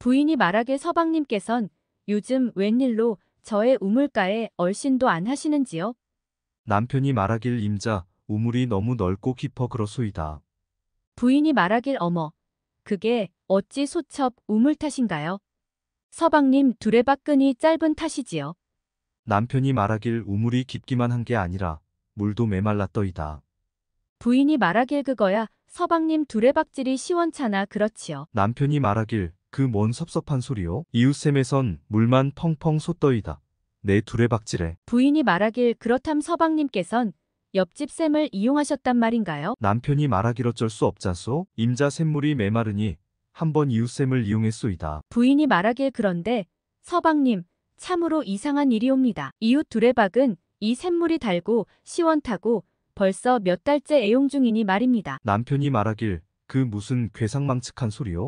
부인이 말하길 서방님께선 요즘 웬일로 저의 우물가에 얼씬도 안 하시는지요? 남편이 말하길 임자 우물이 너무 넓고 깊어 그러소이다. 부인이 말하길 어머, 그게 어찌 소첩 우물 탓인가요? 서방님 두레박근이 짧은 탓이지요. 남편이 말하길 우물이 깊기만 한 게 아니라 물도 메말라 떠이다. 부인이 말하길 그거야 서방님 두레박질이 시원찮아 그렇지요. 남편이 말하길 그뭔 섭섭한 소리요? 이웃샘에선 물만 펑펑 솟더이다. 내 두레박질에. 부인이 말하길 그렇담 서방님께선 옆집 샘을 이용하셨단 말인가요? 남편이 말하길 어쩔 수 없자소. 임자 샘물이 메마르니 한번 이웃샘을 이용했소이다. 부인이 말하길 그런데 서방님 참으로 이상한 일이옵니다. 이웃 두레박은 이 샘물이 달고 시원타고 벌써 몇 달째 애용 중이니 말입니다. 남편이 말하길 그 무슨 괴상망측한 소리요?